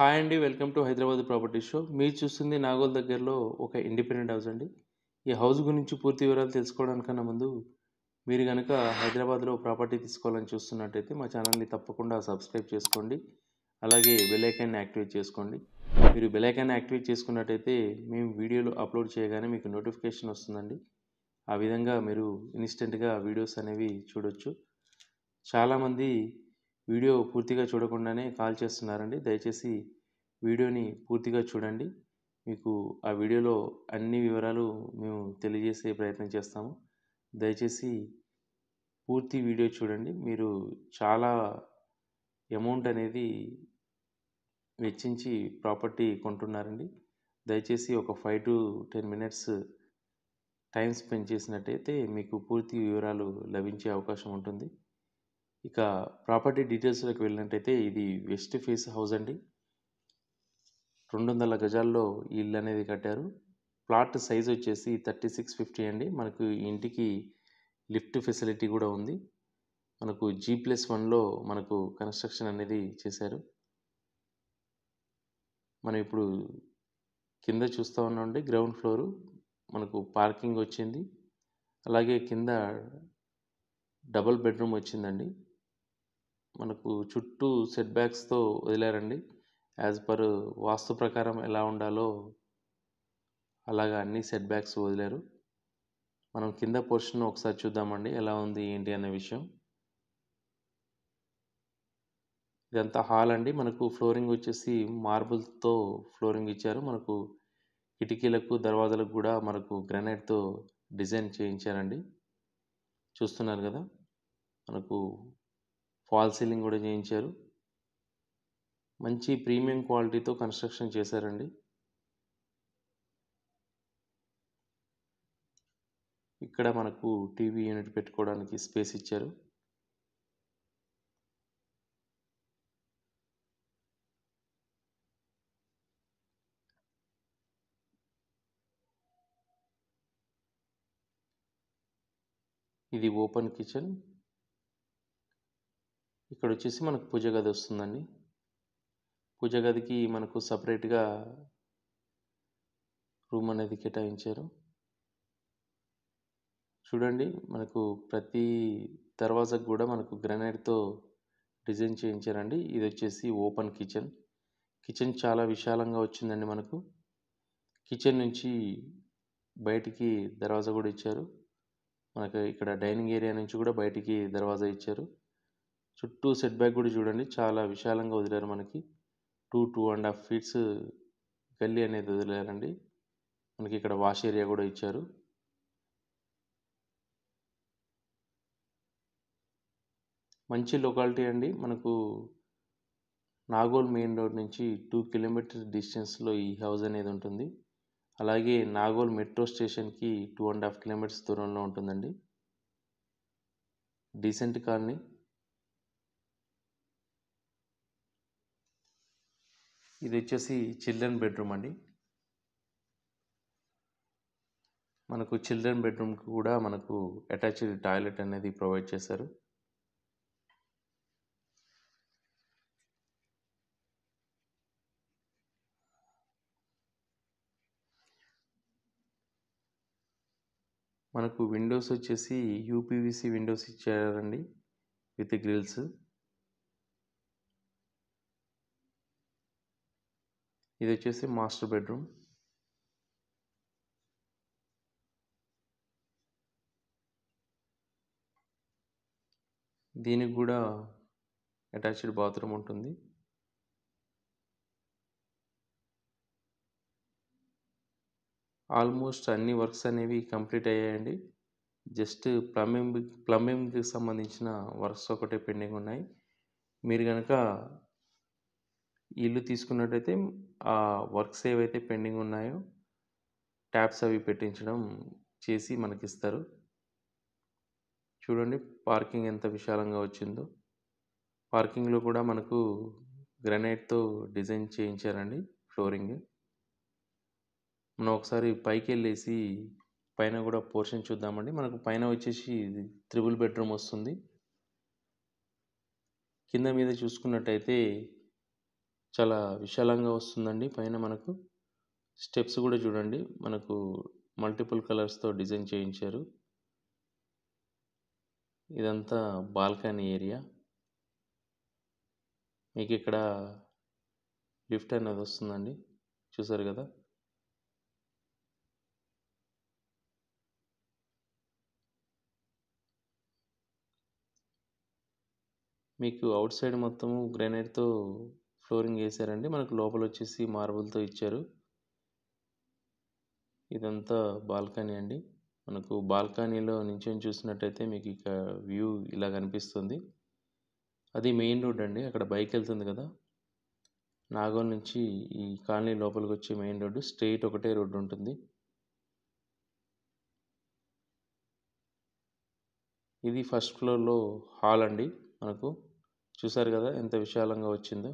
hi అండి welcome to Hyderabad property show మీరు చూస్తుంది నాగోల్ దగ్గరలో ఒక ఇండిపెండెంట్ హౌస్ అండి ఈ హౌస్ గురించి పూర్తి వివరాలు తెలుసుకోవడానికన్నా ముందు మీరు కనుక హైదరాబాద్లో ప్రాపర్టీ తీసుకోవాలని చూస్తున్నట్టయితే మా ఛానల్ని తప్పకుండా సబ్స్క్రైబ్ చేసుకోండి అలాగే బెలైకాన్ని యాక్టివేట్ చేసుకోండి మీరు బెలైకాన్ని యాక్టివేట్ చేసుకున్నట్టయితే మేము వీడియోలు అప్లోడ్ చేయగానే మీకు నోటిఫికేషన్ వస్తుందండి ఆ విధంగా మీరు ఇన్స్టెంట్గా వీడియోస్ అనేవి చూడొచ్చు చాలామంది వీడియో పూర్తిగా చూడకుండానే కాల్ చేస్తున్నారండి దయచేసి వీడియోని పూర్తిగా చూడండి మీకు ఆ వీడియోలో అన్ని వివరాలు మేము తెలియజేసే ప్రయత్నం చేస్తాము దయచేసి పూర్తి వీడియో చూడండి మీరు చాలా అమౌంట్ అనేది వెచ్చించి ప్రాపర్టీ కొంటున్నారండి దయచేసి ఒక five to ten minutes time spend చేసినట్టయితే మీకు పూర్తి వివరాలు లభించే అవకాశం ఉంటుంది ఇక ప్రాపర్టీ డీటెయిల్స్లోకి వెళ్ళినట్టయితే ఇది వెస్ట్ ఫేస్ హౌస్ అండి రెండు వందల గజాల్లో ఇల్లు అనేది కట్టారు ప్లాట్ సైజ్ వచ్చేసి థర్టీ సిక్స్ ఫిఫ్టీ అండి మనకు ఇంటికి లిఫ్ట్ ఫెసిలిటీ కూడా ఉంది మనకు జీ ప్లస్ వన్లో మనకు కన్స్ట్రక్షన్ అనేది చేశారు మనం ఇప్పుడు కింద చూస్తూ ఉన్నామండి గ్రౌండ్ ఫ్లోరు మనకు పార్కింగ్ వచ్చింది అలాగే కింద డబల్ బెడ్రూమ్ వచ్చిందండి మనకు చుట్టూ సెట్ బ్యాక్స్తో వదిలారండి యాజ్ పర్ వాస్తు ప్రకారం ఎలా ఉండాలో అలాగా అన్ని సెట్ బ్యాక్స్ వదిలేరు మనం కింద పోర్షన్ ఒకసారి చూద్దామండి ఎలా ఉంది ఏంటి అనే విషయం ఇదంతా హాల్ అండి మనకు ఫ్లోరింగ్ వచ్చేసి మార్బుల్తో ఫ్లోరింగ్ ఇచ్చారు మనకు కిటికీలకు దర్వాజలకు కూడా మనకు గ్రానైట్తో డిజైన్ చేయించారండి చూస్తున్నారు కదా మనకు ఫాల్ సీలింగ్ కూడా చేయించారు మంచి ప్రీమియం క్వాలిటీతో కన్స్ట్రక్షన్ చేశారండి ఇక్కడ మనకు టీవీ యూనిట్ పెట్టుకోవడానికి స్పేస్ ఇచ్చారు ఇది ఓపెన్ కిచెన్ ఇక్కడ వచ్చేసి మనకు పూజ గది వస్తుందండి పూజ గదికి మనకు సపరేట్గా రూమ్ అనేది కేటాయించారు చూడండి మనకు ప్రతి దర్వాజకు కూడా మనకు గ్రనైడ్తో డిజైన్ చేయించారండి ఇది వచ్చేసి ఓపెన్ కిచెన్ కిచెన్ చాలా విశాలంగా వచ్చిందండి మనకు కిచెన్ నుంచి బయటికి దర్వాజా కూడా ఇచ్చారు మనకు ఇక్కడ డైనింగ్ ఏరియా నుంచి కూడా బయటికి దర్వాజా ఇచ్చారు చుట్టూ సెట్ బ్యాక్ కూడా చూడండి చాలా విశాలంగా వదిలారు మనకి two two and half feets గల్లీ అనేది వదిలేయాలండి మనకి ఇక్కడ వాష్ ఏరియా కూడా ఇచ్చారు మంచి లొకాలిటీ అండి మనకు నాగోల్ మెయిన్ రోడ్ నుంచి టూ కిలోమీటర్స్ డిస్టెన్స్లో ఈ హౌస్ అనేది ఉంటుంది అలాగే నాగోల్ మెట్రో స్టేషన్కి టూ అండ్ హాఫ్ కిలోమీటర్స్ దూరంలో ఉంటుందండి డీసెంట్ కాలనీ ఇది వచ్చేసి చిల్డ్రన్ బెడ్రూమ్ అండి మనకు చిల్డ్రన్ బెడ్రూమ్కి కూడా మనకు అటాచ్డ్ టాయిలెట్ అనేది ప్రొవైడ్ చేశారు మనకు విండోస్ వచ్చేసి యూపీవీసీ విండోస్ ఇచ్చారండి విత్ గ్రిల్స్ ఇది వచ్చేసి మాస్టర్ బెడ్రూమ్ దీనికి కూడా అటాచ్డ్ బాత్రూమ్ ఉంటుంది ఆల్మోస్ట్ అన్ని వర్క్స్ అనేవి కంప్లీట్ అయ్యాయండి జస్ట్ ప్లంబింగ్ ప్లంబింగ్కి సంబంధించిన వర్క్స్ ఒకటే పెండింగ్ ఉన్నాయి మీరు కనుక ఇల్లు తీసుకున్నట్టయితే ఆ వర్క్స్ ఏవైతే పెండింగ్ ఉన్నాయో ట్యాప్స్ అవి పెట్టించడం చేసి మనకి ఇస్తారు చూడండి పార్కింగ్ ఎంత విశాలంగా వచ్చిందో పార్కింగ్లో కూడా మనకు గ్రనైట్తో డిజైన్ చేయించారండి ఫ్లోరింగ్ మనం ఒకసారి పైకి వెళ్ళేసి పైన కూడా పోర్షన్ చూద్దామండి మనకు పైన వచ్చేసి త్రిబుల్ బెడ్రూమ్ వస్తుంది కింద మీద చూసుకున్నట్టయితే చాలా విశాలంగా వస్తుందండి పైన మనకు స్టెప్స్ కూడా చూడండి మనకు మల్టిపుల్ కలర్స్తో డిజైన్ చేయించారు ఇదంతా బాల్కనీ ఏరియా మీకు ఇక్కడ లిఫ్ట్ అనేది వస్తుందండి చూసారు కదా మీకు అవుట్ సైడ్ మొత్తము గ్రెనైడ్తో ఫ్లోరింగ్ వేశారండి మనకు లోపల వచ్చేసి మార్బుల్తో ఇచ్చారు ఇదంతా బాల్కనీ అండి మనకు బాల్కనీలో నుంచి చూసినట్టయితే మీకు ఇక వ్యూ ఇలా కనిపిస్తుంది అది మెయిన్ రోడ్ అండి అక్కడ బైక్ వెళ్తుంది కదా నాగోల్ నుంచి ఈ కాలనీ లోపలికి వచ్చే మెయిన్ రోడ్డు స్ట్రెయిట్ ఒకటే రోడ్డు ఉంటుంది ఇది ఫస్ట్ ఫ్లోర్లో హాల్ అండి మనకు చూసారు కదా ఎంత విశాలంగా వచ్చిందో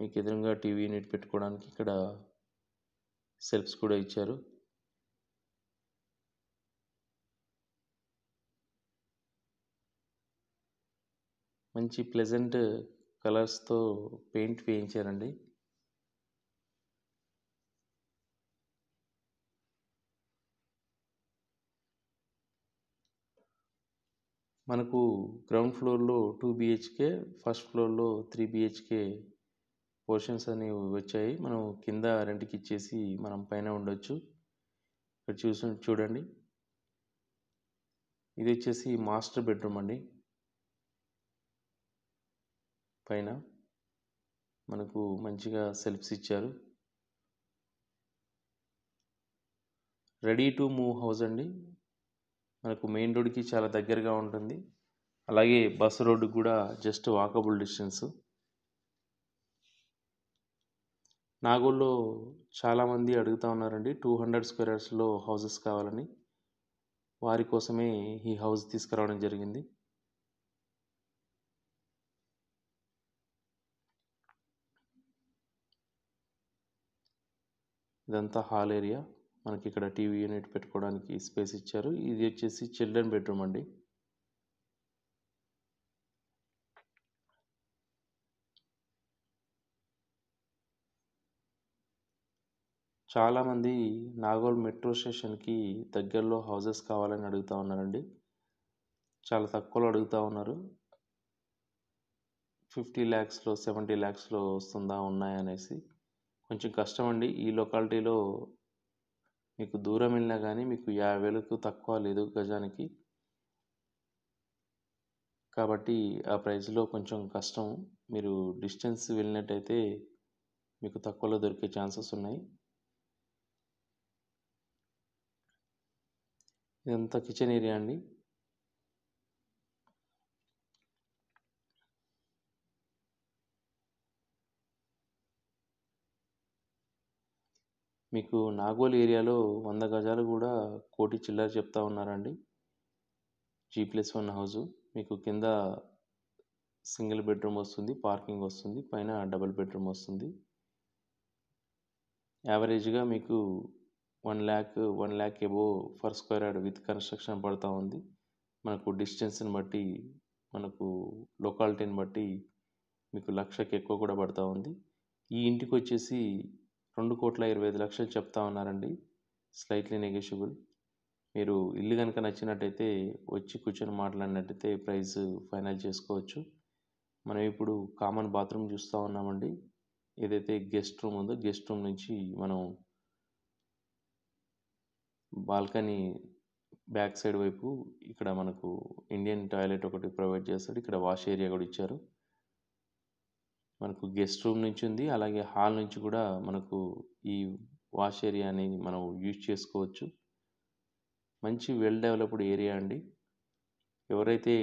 మీకు ఎదురుగా టీవీ యూనిట్ పెట్టుకోవడానికి ఇక్కడ సెల్ఫ్స్ కూడా ఇచ్చారు మంచి ప్లెజెంట్ కలర్స్తో పెయింట్ వేయించారండి మనకు గ్రౌండ్ ఫ్లోర్లో టూ బిహెచ్కే ఫస్ట్ ఫ్లోర్లో త్రీ బిహెచ్కే పోర్షన్స్ అనేవి వచ్చాయి మనం కింద రెంట్కి ఇచ్చేసి మనం పైన ఉండొచ్చు ఇక్కడ చూసి చూడండి ఇది వచ్చేసి మాస్టర్ బెడ్రూమ్ అండి పైన మనకు మంచిగా సెల్ఫ్స్ ఇచ్చారు రెడీ టు మూవ్ హౌస్ అండి మనకు మెయిన్ రోడ్కి చాలా దగ్గరగా ఉంటుంది అలాగే బస్ రోడ్డు కూడా జస్ట్ వాకబుల్ డిస్టెన్స్ నాగోల్లో చాలామంది అడుగుతూ ఉన్నారండి టూ హండ్రెడ్ స్క్వేర్స్లో హౌసెస్ కావాలని వారి కోసమే ఈ హౌస్ తీసుకురావడం జరిగింది ఇదంతా హాల్ ఏరియా మనకి ఇక్కడ టీవీ యూనిట్ పెట్టుకోవడానికి స్పేస్ ఇచ్చారు ఇది వచ్చేసి చిల్డ్రన్ బెడ్రూమ్ అండి చాలామంది నాగోల్ మెట్రో స్టేషన్కి దగ్గరలో హౌసెస్ కావాలని అడుగుతూ ఉన్నారండి చాలా తక్కువలో అడుగుతూ ఉన్నారు ఫిఫ్టీ ల్యాక్స్లో సెవెంటీ ల్యాక్స్లో వస్తుందా ఉన్నాయనేసి కొంచెం కష్టం అండి ఈ లొకాలిటీలో మీకు దూరం వెళ్ళినా కానీ మీకు యాభై వేలకు తక్కువ లేదు గజానికి కాబట్టి ఆ ప్రైస్లో కొంచెం కష్టం మీరు డిస్టెన్స్ వెళ్ళినట్టయితే మీకు తక్కువలో దొరికే ఛాన్సెస్ ఉన్నాయి ఇదంతా కిచెన్ ఏరియా అండి మీకు నాగోల్ ఏరియాలో వంద గజాలు కూడా కోటి చిల్లర చెప్తా ఉన్నారండి జీ ప్లస్ వన్ హౌస్ మీకు కింద సింగిల్ బెడ్రూమ్ వస్తుంది పార్కింగ్ వస్తుంది పైన డబుల్ బెడ్రూమ్ వస్తుంది యావరేజ్గా మీకు one lakh one lakh above per square yard with construction పడుతూ ఉంది మనకు డిస్టెన్స్ని బట్టి మనకు లొకాలిటీని బట్టి మీకు లక్షకి ఎక్కువ కూడా పడుతూ ఉంది ఈ ఇంటికి వచ్చేసి రెండు కోట్ల ఇరవై ఐదు లక్షలు చెప్తా ఉన్నారండి స్లైట్లీ నెగోషియబుల్ మీరు ఇల్లు కనుక నచ్చినట్టయితే వచ్చి కూర్చొని మాట్లాడినట్టయితే ప్రైస్ ఫైనల్ చేసుకోవచ్చు మనం ఇప్పుడు కామన్ బాత్రూమ్ చూస్తూ ఉన్నామండి ఏదైతే గెస్ట్ రూమ్ ఉందో గెస్ట్ రూమ్ నుంచి మనం బాల్కనీ బ్యాక్ సైడ్ వైపు ఇక్కడ మనకు ఇండియన్ టాయిలెట్ ఒకటి ప్రొవైడ్ చేస్తాడు ఇక్కడ వాష్ ఏరియా కూడా ఇచ్చారు మనకు గెస్ట్ రూమ్ నుంచి ఉంది అలాగే హాల్ నుంచి కూడా మనకు ఈ వాష్ ఏరియాని మనం యూజ్ చేసుకోవచ్చు మంచి వెల్ డెవలప్డ్ ఏరియా అండి ఎవరైతే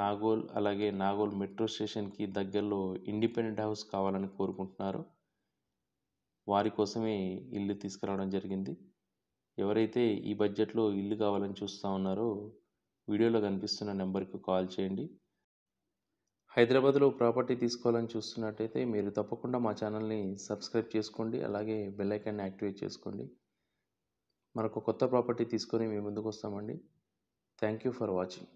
నాగోల్ అలాగే నాగోల్ మెట్రో స్టేషన్కి దగ్గరలో ఇండిపెండెంట్ హౌస్ కావాలని కోరుకుంటున్నారో వారి కోసమే ఇల్లు తీసుకురావడం జరిగింది ఎవరైతే ఈ బడ్జెట్లో ఇల్లు కావాలని చూస్తూ ఉన్నారో వీడియోలో కనిపిస్తున్న నెంబర్కి కాల్ చేయండి హైదరాబాద్లో ప్రాపర్టీ తీసుకోవాలని చూస్తున్నట్టయితే మీరు తప్పకుండా మా ఛానల్ని సబ్స్క్రైబ్ చేసుకోండి అలాగే బెల్ ఐకాన్ని యాక్టివేట్ చేసుకోండి మరొక కొత్త ప్రాపర్టీ తీసుకొని మీ ముందుకు వస్తామండి థ్యాంక్ యూ ఫర్ వాచింగ్